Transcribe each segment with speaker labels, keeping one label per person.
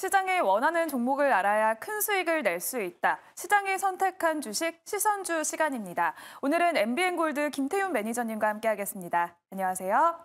Speaker 1: 시장이 원하는 종목을 알아야 큰 수익을 낼 수 있다. 시장이 선택한 주식 시선주 시간입니다. 오늘은 MBN골드 김태윤 매니저님과 함께하겠습니다. 안녕하세요.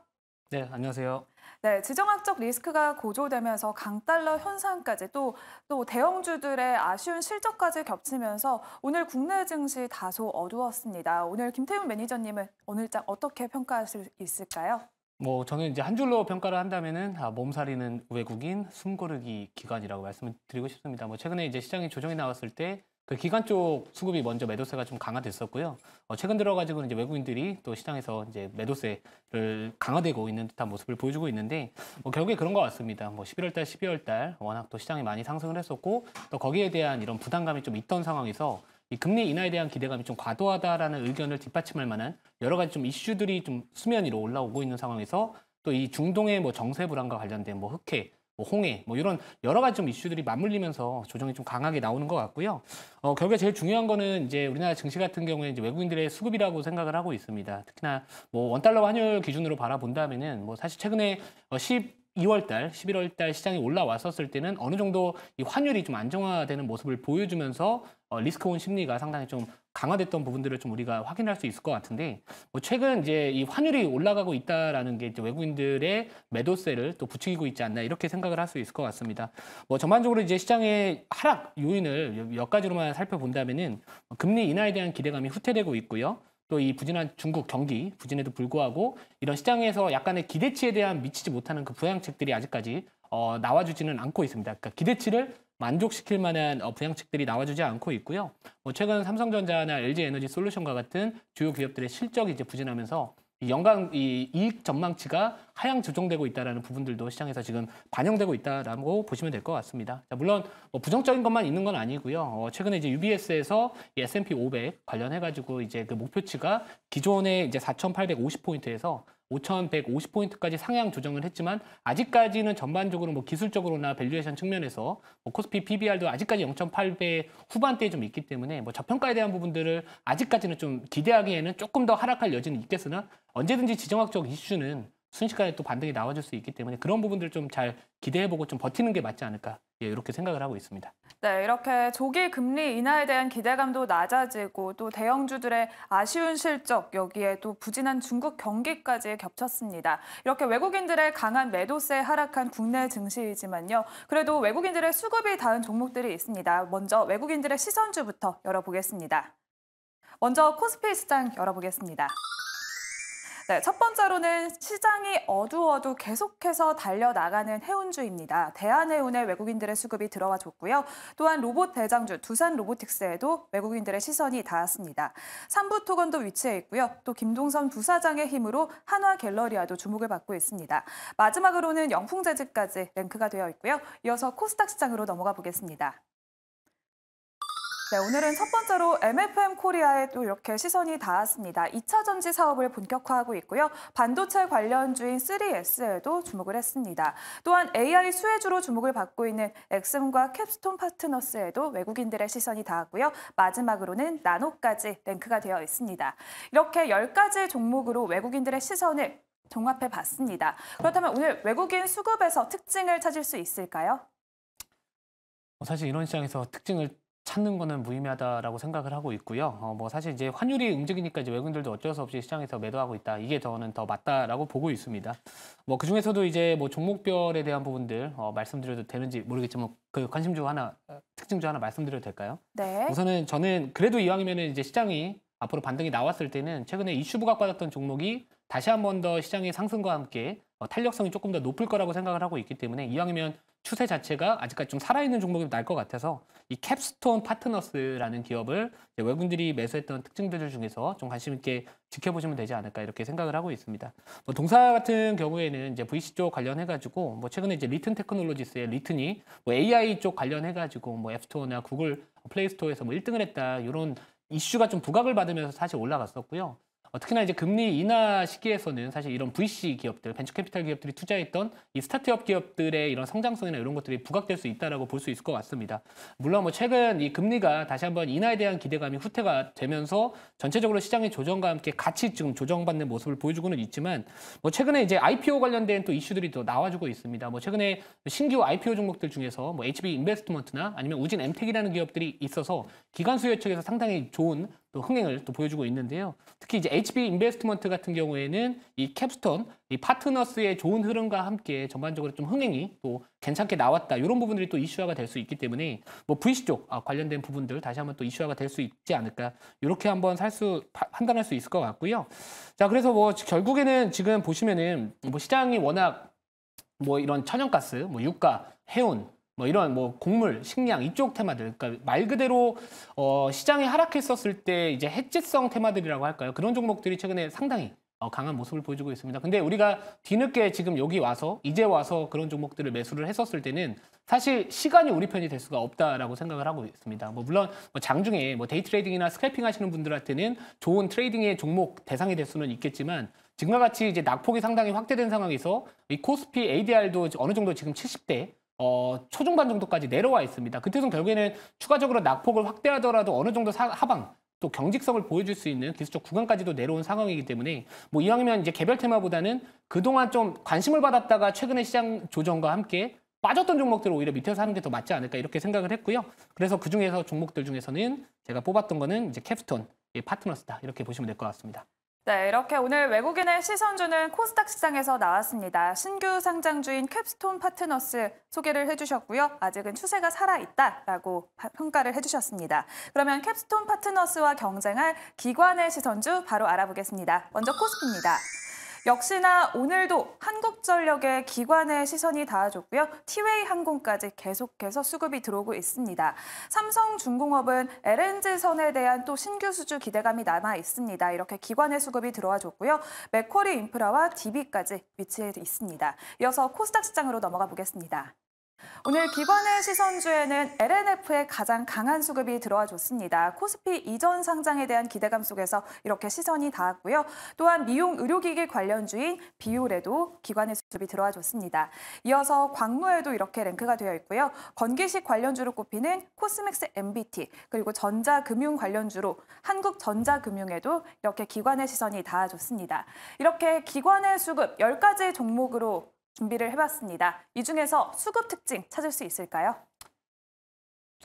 Speaker 2: 네, 안녕하세요.
Speaker 1: 네, 지정학적 리스크가 고조되면서 강달러 현상까지 또, 또 대형주들의 아쉬운 실적까지 겹치면서 오늘 국내 증시 다소 어두웠습니다. 오늘 김태훈 매니저님은 오늘장 어떻게 평가할 수 있을까요?
Speaker 2: 뭐 저는 이제 한 줄로 평가를 한다면은 아, 몸살이는 외국인 숨고르기 기관이라고 말씀을 드리고 싶습니다. 뭐 최근에 이제 시장이 조정이 나왔을 때 그 기관 쪽 수급이 먼저 매도세가 좀 강화됐었고요. 어, 최근 들어가지고 이제 외국인들이 또 시장에서 이제 매도세를 강화되고 있는 듯한 모습을 보여주고 있는데 뭐 결국에 그런 것 같습니다. 뭐 11월달, 12월달 워낙 또 시장이 많이 상승을 했었고 또 거기에 대한 이런 부담감이 좀 있던 상황에서 이 금리 인하에 대한 기대감이 좀 과도하다라는 의견을 뒷받침할 만한 여러 가지 좀 이슈들이 좀 수면 위로 올라오고 있는 상황에서 또 이 중동의 뭐 정세 불안과 관련된 뭐 흑해 뭐 홍해 뭐 이런 여러 가지 좀 이슈들이 맞물리면서 조정이 좀 강하게 나오는 것 같고요. 어, 결국에 제일 중요한 거는 이제 우리나라 증시 같은 경우에 이제 외국인들의 수급이라고 생각을 하고 있습니다. 특히나 뭐 원달러 환율 기준으로 바라본다면은 뭐 사실 최근에 어, 10 2월달, 11월달 시장이 올라왔었을 때는 어느 정도 이 환율이 좀 안정화되는 모습을 보여주면서 어, 리스크온 심리가 상당히 좀 강화됐던 부분들을 좀 우리가 확인할 수 있을 것 같은데 뭐 최근 이제 이 환율이 올라가고 있다라는 게 이제 외국인들의 매도세를 또 부추기고 있지 않나 이렇게 생각을 할 수 있을 것 같습니다. 뭐 전반적으로 이제 시장의 하락 요인을 몇 가지로만 살펴본다면은 금리 인하에 대한 기대감이 후퇴되고 있고요. 또이 부진한 중국 경기 부진에도 불구하고 이런 시장에서 약간의 기대치에 대한 미치지 못하는 그 부양책들이 아직까지 어, 나와주지는 않고 있습니다. 그러니까 기대치를 만족시킬 만한 어, 부양책들이 나와주지 않고 있고요. 뭐 최근 삼성전자나 LG 에너지 솔루션과 같은 주요 기업들의 실적이 이제 부진하면서 연간 이 이익 전망치가 하향 조정되고 있다라는 부분들도 시장에서 지금 반영되고 있다라고 보시면 될 것 같습니다. 자, 물론 뭐 부정적인 것만 있는 건 아니고요. 어, 최근에 이제 UBS에서 이 S&P 500 관련해 가지고 이제 그 목표치가 기존의 이제 4,850 포인트에서 5,150포인트까지 상향 조정을 했지만 아직까지는 전반적으로 뭐 기술적으로나 밸류에이션 측면에서 뭐 코스피 PBR도 아직까지 0.8배 후반대에 좀 있기 때문에 뭐 저평가에 대한 부분들을 아직까지는 좀 기대하기에는 조금 더 하락할 여지는 있겠으나 언제든지 지정학적 이슈는 순식간에 또 반등이 나와줄 수 있기 때문에 그런 부분들 좀잘 기대해보고 좀 버티는 게 맞지 않을까 예, 이렇게 생각을 하고 있습니다.
Speaker 1: 네, 이렇게 조기 금리 인하에 대한 기대감도 낮아지고 또 대형주들의 아쉬운 실적 여기에 또 부진한 중국 경기까지 겹쳤습니다. 이렇게 외국인들의 강한 매도세에 하락한 국내 증시이지만요. 그래도 외국인들의 수급이 닿은 종목들이 있습니다. 먼저 외국인들의 시선주부터 열어보겠습니다. 먼저 코스피 시장 열어보겠습니다. 네, 첫 번째로는 시장이 어두워도 계속해서 달려나가는 해운주입니다. 대한해운에 외국인들의 수급이 들어와줬고요. 또한 로봇 대장주 두산 로보틱스에도 외국인들의 시선이 닿았습니다. 삼부토건도 위치해 있고요. 또 김동선 부사장의 힘으로 한화 갤러리아도 주목을 받고 있습니다. 마지막으로는 영풍재즈까지 랭크가 되어 있고요. 이어서 코스닥 시장으로 넘어가 보겠습니다. 네, 오늘은 첫 번째로 MFM 코리아에 또 이렇게 시선이 닿았습니다. 2차 전지 사업을 본격화하고 있고요. 반도체 관련주인 3S에도 주목을 했습니다. 또한 AI 수혜주로 주목을 받고 있는 엑슨과 캡스톤 파트너스에도 외국인들의 시선이 닿았고요. 마지막으로는 나노까지 랭크가 되어 있습니다. 이렇게 10가지 종목으로 외국인들의 시선을 종합해 봤습니다. 그렇다면 오늘 외국인 수급에서 특징을 찾을 수 있을까요?
Speaker 2: 어, 사실 이런 시장에서 특징을 찾는 거는 무의미하다라고 생각을 하고 있고요. 어, 뭐 사실 이제 환율이 움직이니까 이제 외국인들도 어쩔 수 없이 시장에서 매도하고 있다. 이게 저는 더 맞다라고 보고 있습니다. 뭐그 중에서도 이제 뭐 종목별에 대한 부분들 어, 말씀드려도 되는지 모르겠지만 뭐 그 관심주 하나 어, 특징주 하나 말씀드려도 될까요? 네. 우선은 저는 그래도 이왕이면 은 이제 시장이 앞으로 반등이 나왔을 때는 최근에 이슈 부각받았던 종목이 다시 한 번 더 시장의 상승과 함께 어, 탄력성이 조금 더 높을 거라고 생각을 하고 있기 때문에 이왕이면 추세 자체가 아직까지 좀 살아있는 종목이 날 것 같아서 이 캡스톤 파트너스라는 기업을 외국인들이 매수했던 특징들 중에서 좀 관심 있게 지켜보시면 되지 않을까 이렇게 생각을 하고 있습니다. 뭐 동사 같은 경우에는 이제 VC 쪽 관련해가지고 뭐 최근에 이제 리튼 테크놀로지스의 리튼이 뭐 AI 쪽 관련해가지고 뭐 앱스토어나 구글 플레이스토어에서 뭐 1등을 했다 이런 이슈가 좀 부각을 받으면서 사실 올라갔었고요. 어, 특히나 이제 금리 인하 시기에서는 사실 이런 VC 기업들, 벤처 캐피탈 기업들이 투자했던 이 스타트업 기업들의 이런 성장성이나 이런 것들이 부각될 수 있다라고 볼 수 있을 것 같습니다. 물론 뭐 최근 이 금리가 다시 한번 인하에 대한 기대감이 후퇴가 되면서 전체적으로 시장의 조정과 함께 같이 지금 조정받는 모습을 보여주고는 있지만 뭐 최근에 이제 IPO 관련된 또 이슈들이 또 나와주고 있습니다. 뭐 최근에 신규 IPO 종목들 중에서 뭐 HB 인베스트먼트나 아니면 우진 엠텍이라는 기업들이 있어서 기관 수요 측에서 상당히 좋은 또 흥행을 또 보여주고 있는데요. 특히 이제 HB 인베스트먼트 같은 경우에는 이 캡스톤, 이 파트너스의 좋은 흐름과 함께 전반적으로 좀 흥행이 또 괜찮게 나왔다. 이런 부분들이 또 이슈화가 될 수 있기 때문에 뭐 VC 쪽 아, 관련된 부분들 다시 한번 또 이슈화가 될 수 있지 않을까. 이렇게 한번 살 수 판단할 수 있을 것 같고요. 자, 그래서 뭐 결국에는 지금 보시면은 뭐 시장이 워낙 뭐 이런 천연가스, 뭐 유가, 해운 뭐 이런 뭐 곡물, 식량 이쪽 테마들, 그러니까 말 그대로 어, 시장이 하락했었을 때 이제 해지성 테마들이라고 할까요? 그런 종목들이 최근에 상당히 어, 강한 모습을 보여주고 있습니다. 근데 우리가 뒤늦게 지금 여기 와서 이제 와서 그런 종목들을 매수를 했었을 때는 사실 시간이 우리 편이 될 수가 없다라고 생각을 하고 있습니다. 뭐 물론 뭐 장중에 뭐 데이 트레이딩이나 스크래핑 하시는 분들한테는 좋은 트레이딩의 종목 대상이 될 수는 있겠지만 지금과 같이 이제 낙폭이 상당히 확대된 상황에서 이 코스피 ADR도 어느 정도 지금 70대 어, 초중반 정도까지 내려와 있습니다. 그때성 결국에는 추가적으로 낙폭을 확대하더라도 어느 정도 사, 하방 또 경직성을 보여줄 수 있는 기술적 구간까지도 내려온 상황이기 때문에 뭐 이왕이면 이제 개별 테마보다는 그동안 좀 관심을 받았다가 최근의 시장 조정과 함께 빠졌던 종목들을 오히려 밑에서 하는 게 더 맞지 않을까 이렇게 생각을 했고요. 그래서 그 중에서 종목들 중에서는 제가 뽑았던 거는 이제 캡스톤 파트너스다 이렇게 보시면 될 것 같습니다.
Speaker 1: 네, 이렇게 오늘 외국인의 시선 주는 코스닥 시장에서 나왔습니다. 신규 상장주인 캡스톤 파트너스 소개를 해주셨고요. 아직은 추세가 살아있다라고 평가를 해주셨습니다. 그러면 캡스톤 파트너스와 경쟁할 기관의 시선주 바로 알아보겠습니다. 먼저 코스피입니다. 역시나 오늘도 한국전력의 기관의 시선이 닿아졌고요. 티웨이 항공까지 계속해서 수급이 들어오고 있습니다. 삼성중공업은 LNG선에 대한 또 신규 수주 기대감이 남아 있습니다. 이렇게 기관의 수급이 들어와줬고요. 맥쿼리 인프라와 DB까지 위치해 있습니다. 이어서 코스닥 시장으로 넘어가 보겠습니다. 오늘 기관의 시선주에는 LNF의 가장 강한 수급이 들어와 줬습니다. 코스피 이전 상장에 대한 기대감 속에서 이렇게 시선이 닿았고요. 또한 미용 의료기기 관련주인 비율에도 기관의 수급이 들어와 줬습니다. 이어서 광무에도 이렇게 랭크가 되어 있고요. 건기식 관련주로 꼽히는 코스맥스 MBT 그리고 전자금융 관련주로 한국전자금융에도 이렇게 기관의 시선이 닿아줬습니다. 이렇게 기관의 수급 10가지 종목으로 준비를 해봤습니다. 이 중에서 수급 특징 찾을 수 있을까요?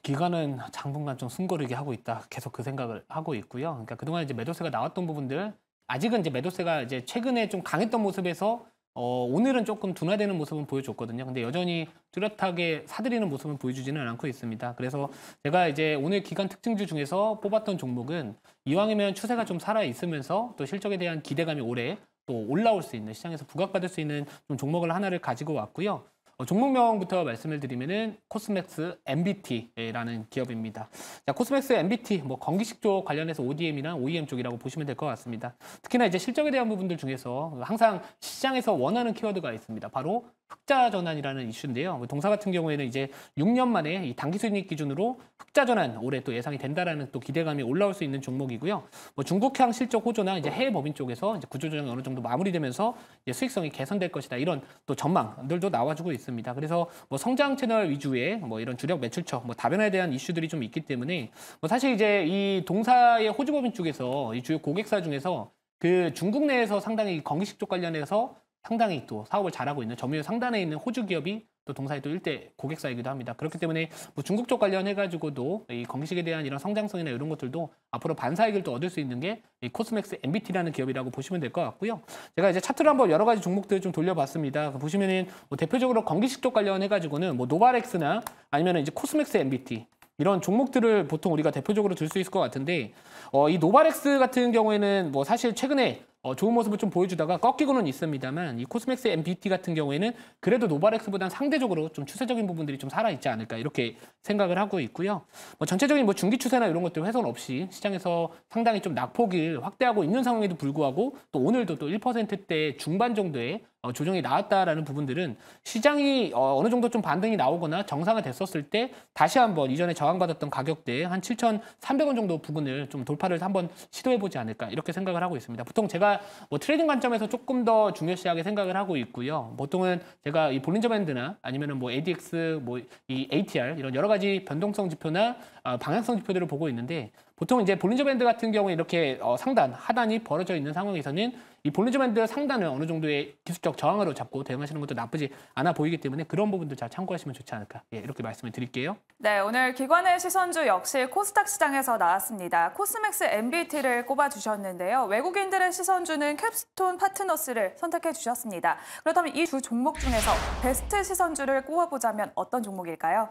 Speaker 2: 기간은 당분간 좀 숨고르게 하고 있다. 계속 그 생각을 하고 있고요. 그러니까 그동안 이제 매도세가 나왔던 부분들 아직은 이제 매도세가 이제 최근에 좀 강했던 모습에서 어, 오늘은 조금 둔화되는 모습은 보여줬거든요. 근데 여전히 뚜렷하게 사들이는 모습은 보여주지는 않고 있습니다. 그래서 제가 이제 오늘 기간 특징주 중에서 뽑았던 종목은 이왕이면 추세가 좀 살아 있으면서 또 실적에 대한 기대감이 오래 또 올라올 수 있는 시장에서 부각받을 수 있는 좀 종목을 하나를 가지고 왔고요. 어, 종목명부터 말씀을 드리면은 코스맥스 MBT라는 기업입니다. 자, 코스맥스 MBT 뭐 건기식 쪽 관련해서 ODM이나 OEM 쪽이라고 보시면 될 것 같습니다. 특히나 이제 실적에 대한 부분들 중에서 항상 시장에서 원하는 키워드가 있습니다. 바로 흑자 전환이라는 이슈인데요. 그 동사 같은 경우에는 이제 6년 만에 이 단기 수익 기준으로 흑자 전환 올해 또 예상이 된다라는 또 기대감이 올라올 수 있는 종목이고요. 뭐 중국향 실적 호조나 이제 해외 법인 쪽에서 이제 구조조정이 어느 정도 마무리되면서 이제 수익성이 개선될 것이다 이런 또 전망들도 나와주고 있습니다. 그래서 뭐 성장 채널 위주의 뭐 이런 주력 매출처, 뭐 다변화에 대한 이슈들이 좀 있기 때문에 뭐 사실 이제 이 동사의 호주 법인 쪽에서 이 주요 고객사 중에서 그 중국 내에서 상당히 건기식 쪽 관련해서 상당히 또 사업을 잘하고 있는 점유 율 상단에 있는 호주 기업이 또 동사의 또 일대 고객사이기도 합니다. 그렇기 때문에 뭐 중국 쪽 관련해가지고도 이 건기식에 대한 이런 성장성이나 이런 것들도 앞으로 반사익을 또 얻을 수 있는 게 이 코스맥스 MBT라는 기업이라고 보시면 될 것 같고요. 제가 이제 차트를 한번 여러 가지 종목들을 좀 돌려봤습니다. 그 보시면은 뭐 대표적으로 건기식 쪽 관련해가지고는 뭐 노바렉스나 아니면 이제 코스맥스 MBT 이런 종목들을 보통 우리가 대표적으로 들 수 있을 것 같은데 어, 이 노바렉스 같은 경우에는 뭐 사실 최근에 어, 좋은 모습을 좀 보여주다가 꺾이고는 있습니다만 이 코스맥스 MBT 같은 경우에는 그래도 노바렉스보다는 상대적으로 좀 추세적인 부분들이 좀 살아있지 않을까 이렇게 생각을 하고 있고요. 뭐 전체적인 뭐 중기 추세나 이런 것들 훼손 없이 시장에서 상당히 좀 낙폭을 확대하고 있는 상황에도 불구하고 또 오늘도 또 1%대 중반 정도의 어, 조정이 나왔다라는 부분들은 시장이 어, 어느 정도 좀 반등이 나오거나 정상화 됐었을 때 다시 한번 이전에 저항받았던 가격대에 한 7,300원 정도 부분을좀 돌파를 한번 시도해보지 않을까 이렇게 생각을 하고 있습니다. 보통 제가 뭐 트레이딩 관점에서 조금 더 중요시하게 생각을 하고 있고요. 보통은 제가 이 볼린저 밴드나 아니면은 뭐 ADX, 뭐 이 ATR 이런 여러 가지 변동성 지표나 어, 방향성 지표들을 보고 있는데 보통 이제 볼린저 밴드 같은 경우에 이렇게 어, 상단, 하단이 벌어져 있는 상황에서는 이볼리저밴드 상단을 어느 정도의 기술적 저항으로 잡고 대응하시는 것도 나쁘지 않아 보이기 때문에 그런 부분들 잘 참고하시면 좋지 않을까 예, 이렇게 말씀을 드릴게요.
Speaker 1: 네, 오늘 기관의 시선주 역시 코스닥 시장에서 나왔습니다. 코스맥스 MBT를 꼽아주셨는데요. 외국인들의 시선주는 캡스톤 파트너스를 선택해 주셨습니다. 그렇다면 이 두 종목 중에서 베스트 시선주를 꼽아보자면 어떤
Speaker 2: 종목일까요?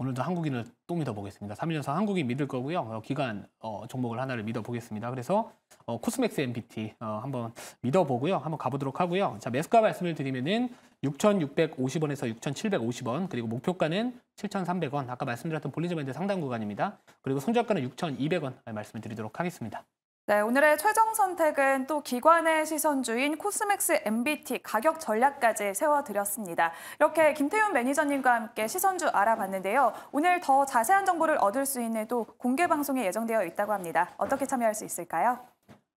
Speaker 2: 오늘도 한국인을 또 믿어보겠습니다. 3일 연속 한국인 믿을 거고요. 어, 기간 어, 종목을 하나를 믿어보겠습니다. 그래서 어, 코스맥스 MBT 어, 한번 믿어보고요. 한번 가보도록 하고요. 자 매수가 말씀을 드리면은 6,650원에서 6,750원 그리고 목표가는 7,300원 아까 말씀드렸던 볼리지 밴드 상단 구간입니다. 그리고 손절가는 6,200원 아, 말씀을 드리도록 하겠습니다.
Speaker 1: 네, 오늘의 최종 선택은 또 기관의 시선주인 코스맥스 MBT 가격 전략까지 세워드렸습니다. 이렇게 김태윤 매니저님과 함께 시선주 알아봤는데요. 오늘 더 자세한 정보를 얻을 수 있는 또 공개 방송이 예정되어 있다고 합니다. 어떻게 참여할 수 있을까요?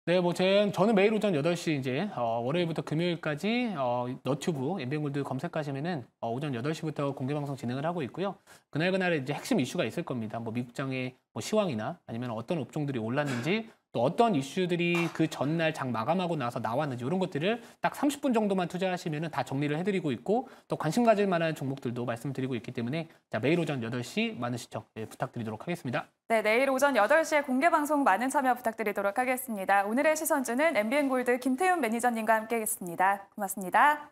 Speaker 2: 네, 뭐 저는 매일 오전 8시 이제 어, 월요일부터 금요일까지 어, 너튜브 엠뱅골드 검색하시면은 어, 오전 8시부터 공개 방송 진행을 하고 있고요. 그날 그날에 이제 핵심 이슈가 있을 겁니다. 뭐 미국장의 뭐 시황이나 아니면 어떤 업종들이 올랐는지 또 어떤 이슈들이 그 전날 장 마감하고 나서 나왔는지 이런 것들을 딱 30분 정도만 투자하시면 다 정리를 해드리고 있고 또 관심 가질 만한 종목들도 말씀드리고 있기 때문에 자, 매일 오전 8시 많은 시청 예, 부탁드리도록 하겠습니다.
Speaker 1: 네, 내일 오전 8시에 공개 방송 많은 참여 부탁드리도록 하겠습니다. 오늘의 시선주는 MBN골드 김태윤 매니저님과 함께하겠습니다 고맙습니다.